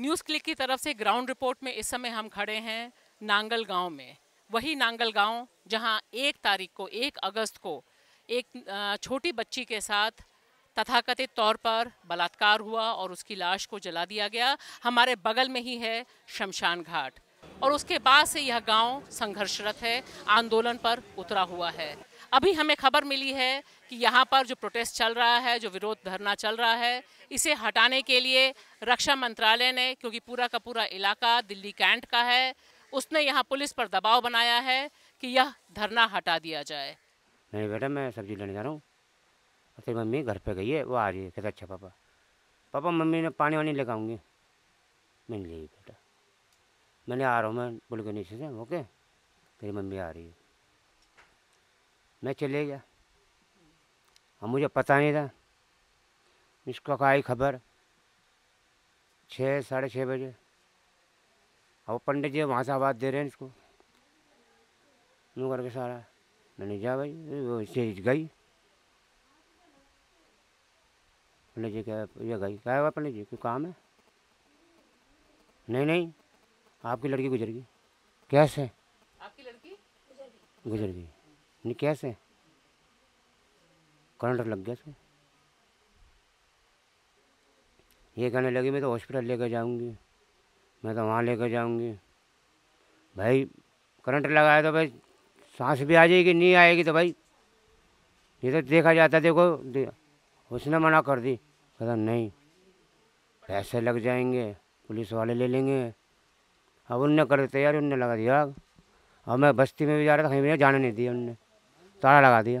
News click की तरफ से ग्राउंड रिपोर्ट में इस समय हम खड़े हैं नांगल गांव में वही नांगल गांव जहां एक तारीख को एक अगस्त को एक छोटी बच्ची के साथ तथाकथित तौर पर बलात्कार हुआ और उसकी लाश को जला दिया गया हमारे बगल में ही है शमशान घाट और उसके बाद से यह गांव संघर्षरत है आंदोलन पर उतरा हुआ है अभी हमें खबर मिली है कि यहाँ पर जो प्रोटेस्ट चल रहा है जो विरोध धरना चल रहा है इसे हटाने के लिए रक्षा मंत्रालय ने क्योंकि पूरा का पूरा इलाका दिल्ली कैंट का है उसने यहाँ पुलिस पर दबाव बनाया है कि यह धरना हटा दिया जाए नहीं बेटा मैं सब्जी लेने जा रहा हूँ तेरी मम्मी घर पे गई है वो आ रही है कहते अच्छा पापा पापा मम्मी ने पानी वानी लगाऊंगी मैंने ले बेटा मैंने आ रहा हूँ मैं बुल के नीचे से ओके तेरी मम्मी आ रही है मैं चले गया और मुझे पता नहीं था इसको आई खबर छः साढ़े छः बजे और पंडित जी वहाँ से आवाज़ दे रहे हैं इसको यूँ करके सारा मैंने जा भाई वो इससे गई पंडित जी क्या ये गई क्या हुआ पंडित जी कोई काम है नहीं नहीं आपकी लड़की गुजर गई कैसे आपकी लड़की गुजर गई नहीं कैसे करंट लग गया सर ये कहने लगी मैं तो हॉस्पिटल लेकर जाऊंगी मैं तो वहाँ लेकर जाऊंगी भाई करंट लगाया तो भाई सांस भी आ जाएगी नहीं आएगी तो भाई ये तो देखा जाता देखो दे, उसने मना कर दी कहता नहीं पैसे लग जाएंगे पुलिस वाले ले लेंगे अब उनने कर तैयारी उनने लगा दिया अब मैं बस्ती में भी जा रहा था कहीं भी जाने नहीं दिया उनने ताला लगा दिया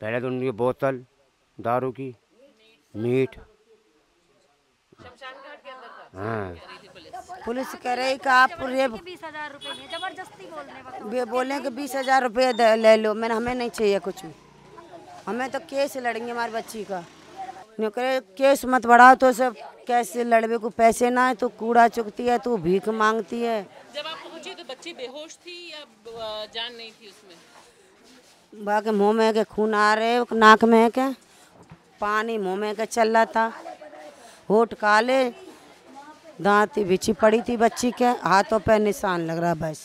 पहले तो उनकी बोतल दारू की मीट हाँ पुलिस कह रही कि आप रेप वे बोले कि बीस हजार रुपये ले लो मैंने हमें नहीं चाहिए कुछ भी हमें तो केस लड़ेंगे हमारी बच्ची का करे केस मत बढ़ाओ तो सब कैसे लड़बे को पैसे ना है तो कूड़ा चुकती है तो भीख मांगती है जब आप पहुंची तो बच्ची बेहोश थी या जान नहीं थी उसमें बाकी मुँह में के खून आ रहे नाक में के पानी मुँह में के चल रहा था होठ काले दांत बिछी पड़ी थी बच्ची के हाथों पे निशान लग रहा बस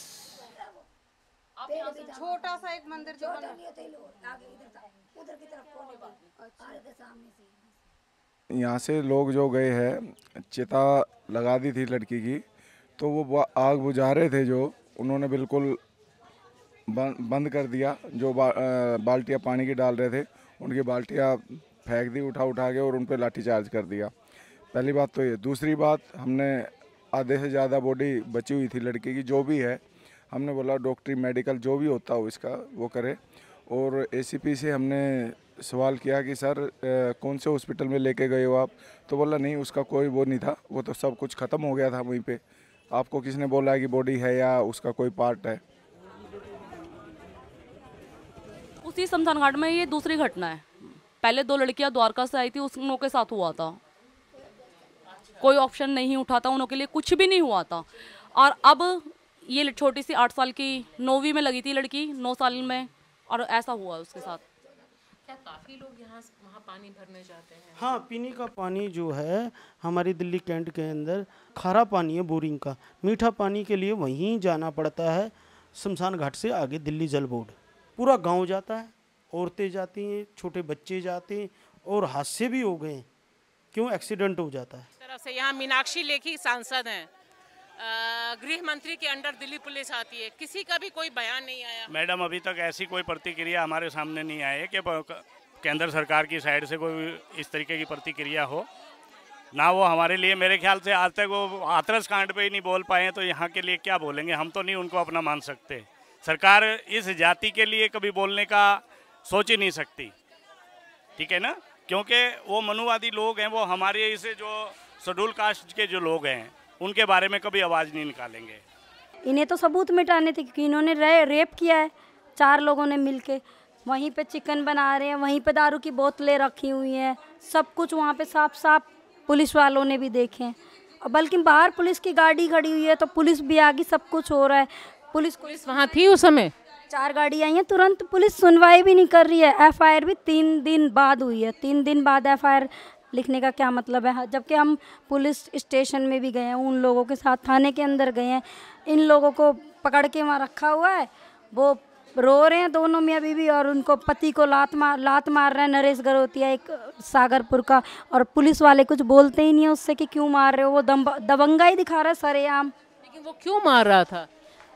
छोटा सा एक मंदिर जो यहाँ से लोग जो गए हैं चिता लगा दी थी लड़की की तो वो आग बुझा रहे थे जो उन्होंने बिल्कुल बंद कर दिया जो बा, बाल्टियाँ पानी की डाल रहे थे उनकी बाल्टियाँ फेंक दी उठा उठा के और उन पर लाठी चार्ज कर दिया पहली बात तो ये दूसरी बात हमने आधे से ज़्यादा बॉडी बची हुई थी लड़की की जो भी है हमने बोला डॉक्टरी मेडिकल जो भी होता हो इसका वो करे और एसीपी से हमने सवाल किया कि सर कौन से हॉस्पिटल में लेके गए हो आप तो बोला नहीं उसका कोई वो नहीं था वो तो सब कुछ ख़त्म हो गया था वहीं पे आपको किसने बोला कि बॉडी है या उसका कोई पार्ट है उसी शमशान घाट में ये दूसरी घटना है पहले दो लड़कियां द्वारका से आई थी उस उनके साथ हुआ था कोई ऑप्शन नहीं उठाता उन के लिए कुछ भी नहीं हुआ था और अब ये छोटी सी आठ साल की नौवीं में लगी थी लड़की नौ साल में और ऐसा हुआ उसके साथ क्या काफ़ी लोग यहाँ वहाँ पानी भरने जाते हैं हाँ पीने का पानी जो है हमारी दिल्ली कैंट के अंदर खारा पानी है बोरिंग का मीठा पानी के लिए वहीं जाना पड़ता है शमशान घाट से आगे दिल्ली जल बोर्ड पूरा गांव जाता है औरतें जाती हैं छोटे बच्चे जाते हैं और हादसे भी हो गए क्यों एक्सीडेंट हो जाता है तरफ से यहाँ मीनाक्षी लेखी सांसद हैं गृह मंत्री के अंडर दिल्ली पुलिस आती है किसी का भी कोई बयान नहीं आया मैडम अभी तक ऐसी कोई प्रतिक्रिया हमारे सामने नहीं आई है कि केंद्र सरकार की साइड से कोई इस तरीके की प्रतिक्रिया हो ना वो हमारे लिए मेरे ख्याल से आज तक वो आतरस कांड पे ही नहीं बोल पाए तो यहाँ के लिए क्या बोलेंगे हम तो नहीं उनको अपना मान सकते सरकार इस जाति के लिए कभी बोलने का सोच ही नहीं सकती ठीक है ना क्योंकि वो मनुवादी लोग हैं वो हमारे इसे जो शेड्यूल कास्ट के जो लोग हैं उनके बारे में कभी आवाज़ नहीं निकालेंगे इन्हें तो सबूत मिटाने थे क्योंकि इन्होंने रे, रेप किया है चार लोगों ने मिल के वहीं पे चिकन बना रहे हैं वहीं पे दारू की बोतलें रखी हुई हैं सब कुछ वहाँ पे साफ साफ पुलिस वालों ने भी देखे हैं बल्कि बाहर पुलिस की गाड़ी खड़ी हुई है तो पुलिस भी आ गई सब कुछ हो रहा है पुलिस पुलिस वहाँ थी उस समय चार गाड़ी आई हैं तुरंत पुलिस सुनवाई भी नहीं कर रही है एफ भी तीन दिन बाद हुई है तीन दिन बाद एफ लिखने का क्या मतलब है जबकि हम पुलिस स्टेशन में भी गए हैं उन लोगों के साथ थाने के अंदर गए हैं इन लोगों को पकड़ के वहाँ रखा हुआ है वो रो रहे हैं दोनों में अभी भी और उनको पति को लात मार लात मार रहे हैं नरेश गरोतिया एक सागरपुर का और पुलिस वाले कुछ बोलते ही नहीं है उससे कि क्यों मार रहे हो वो दम दबंगा ही दिखा रहा है सरेआम लेकिन वो क्यों मार रहा था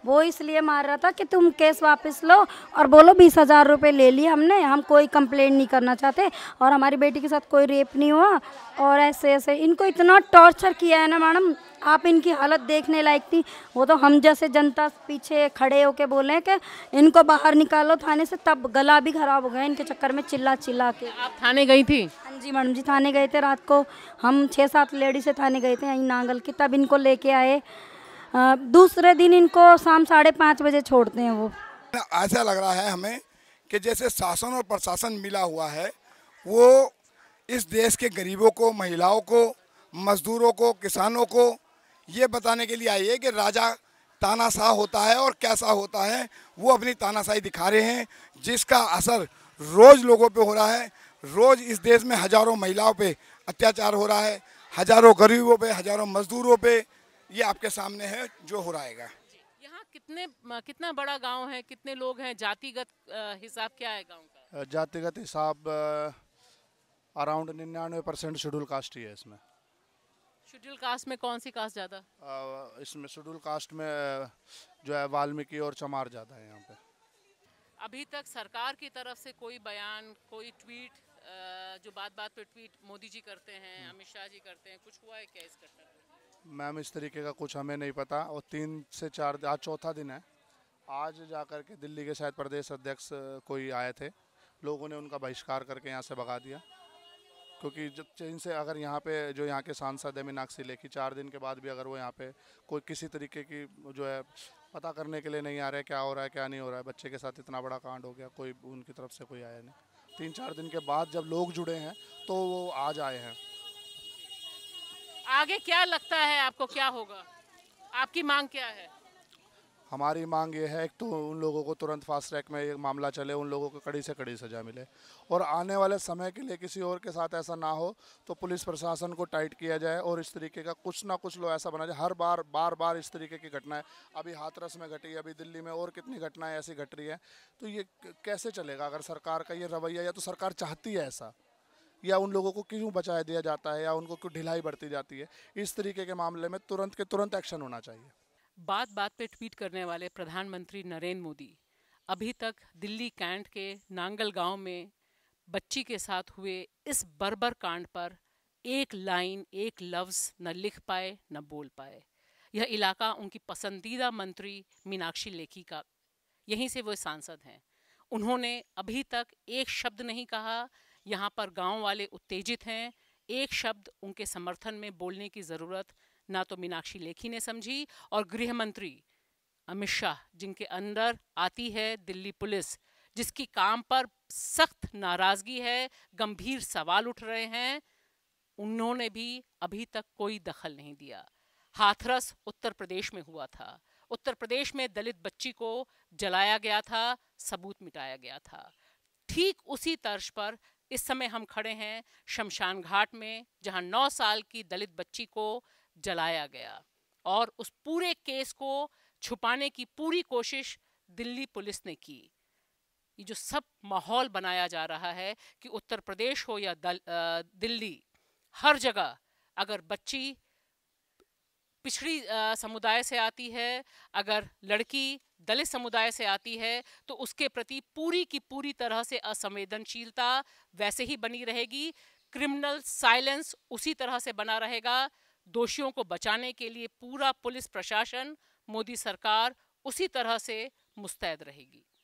वो इसलिए मार रहा था कि तुम केस वापस लो और बोलो बीस हज़ार रुपये ले लिए हमने हम कोई कंप्लेन नहीं करना चाहते और हमारी बेटी के साथ कोई रेप नहीं हुआ और ऐसे ऐसे इनको इतना टॉर्चर किया है ना मैडम आप इनकी हालत देखने लायक थी वो तो हम जैसे जनता पीछे खड़े होके बोले कि इनको बाहर निकालो थाने से तब गला भी खराब हो गया इनके चक्कर में चिल्ला चिल्ला के आप थाने गई थी हाँ जी मैडम जी थाने गए थे रात को हम छः सात लेडी से थाने गए थे यहीं नांगल की तब इनको लेके आए दूसरे दिन इनको शाम साढ़े पाँच बजे छोड़ते हैं वो ऐसा लग रहा है हमें कि जैसे शासन और प्रशासन मिला हुआ है वो इस देश के गरीबों को महिलाओं को मजदूरों को किसानों को ये बताने के लिए आई है कि राजा तानाशाह होता है और कैसा होता है वो अपनी तानाशाही दिखा रहे हैं जिसका असर रोज़ लोगों पे हो रहा है रोज़ इस देश में हज़ारों महिलाओं पे अत्याचार हो रहा है हज़ारों गरीबों पे हज़ारों मजदूरों पे ये आपके सामने है जो हो है यहाँ कितने कितना बड़ा गांव है कितने लोग हैं जातिगत हिसाब क्या है गांव का जातिगत हिसाब अराउंड निन्यानवे परसेंट शेड्यूल कास्ट ही है इसमें शेड्यूल कास्ट में कौन सी कास्ट ज़्यादा इसमें शेड्यूल कास्ट में जो है वाल्मीकि और चमार ज़्यादा है यहाँ पे अभी तक सरकार की तरफ से कोई बयान कोई ट्वीट जो बात बात पे ट्वीट मोदी जी करते हैं हम्म। अमित शाह जी करते हैं कुछ हुआ है क्या इस घटना मैम इस तरीके का कुछ हमें नहीं पता और तीन से चार आज चौथा दिन है आज जा कर के दिल्ली के शायद प्रदेश अध्यक्ष कोई आए थे लोगों ने उनका बहिष्कार करके यहाँ से भगा दिया क्योंकि जब चीन से अगर यहाँ पे जो यहाँ के सांसद है मीनाक्षी लेखी चार दिन के बाद भी अगर वो यहाँ पे कोई किसी तरीके की जो है पता करने के लिए नहीं आ रहा है क्या हो रहा है क्या नहीं हो रहा है बच्चे के साथ इतना बड़ा कांड हो गया कोई उनकी तरफ से कोई आया नहीं तीन चार दिन के बाद जब लोग जुड़े हैं तो वो आज आए हैं आगे क्या लगता है आपको क्या होगा आपकी मांग क्या है हमारी मांग ये है एक तो उन लोगों को तुरंत फास्ट ट्रैक में एक मामला चले उन लोगों को कड़ी से कड़ी सज़ा मिले और आने वाले समय के लिए किसी और के साथ ऐसा ना हो तो पुलिस प्रशासन को टाइट किया जाए और इस तरीके का कुछ ना कुछ लोग ऐसा बना जाए हर बार बार बार इस तरीके की घटनाएं अभी हाथरस में घटी अभी दिल्ली में और कितनी घटनाएँ ऐसी घट रही हैं तो ये कैसे चलेगा अगर सरकार का ये रवैया या तो सरकार चाहती है ऐसा या उन लोगों को क्यों बचाया दिया जाता है या उनको क्यों ढिलाई बढ़ती जाती है इस तरीके के मामले में तुरंत के तुरंत एक्शन होना चाहिए बात बात पे ट्वीट करने वाले प्रधानमंत्री नरेंद्र मोदी अभी तक दिल्ली कैंट के नांगल गांव में बच्ची के साथ हुए इस बर्बर कांड पर एक लाइन एक लफ्ज़ न लिख पाए न बोल पाए यह इलाका उनकी पसंदीदा मंत्री मीनाक्षी लेखी का यहीं से वो सांसद हैं उन्होंने अभी तक एक शब्द नहीं कहा यहाँ पर गांव वाले उत्तेजित हैं एक शब्द उनके समर्थन में बोलने की ज़रूरत ना तो मीनाक्षी लेखी ने समझी और गृह मंत्री अमित शाह जिनके अंदर आती है दिल्ली पुलिस जिसकी काम पर सख्त नाराज़गी है गंभीर सवाल उठ रहे हैं उन्होंने भी अभी तक कोई दखल नहीं दिया हाथरस उत्तर प्रदेश में हुआ था उत्तर प्रदेश में दलित बच्ची को जलाया गया था सबूत मिटाया गया था ठीक उसी तर्ज पर इस समय हम खड़े हैं शमशान घाट में जहां नौ साल की दलित बच्ची को जलाया गया और उस पूरे केस को छुपाने की पूरी कोशिश दिल्ली पुलिस ने की ये जो सब माहौल बनाया जा रहा है कि उत्तर प्रदेश हो या दल, आ, दिल्ली हर जगह अगर बच्ची पिछड़ी समुदाय से आती है अगर लड़की दलित समुदाय से आती है तो उसके प्रति पूरी की पूरी तरह से असंवेदनशीलता वैसे ही बनी रहेगी क्रिमिनल साइलेंस उसी तरह से बना रहेगा दोषियों को बचाने के लिए पूरा पुलिस प्रशासन मोदी सरकार उसी तरह से मुस्तैद रहेगी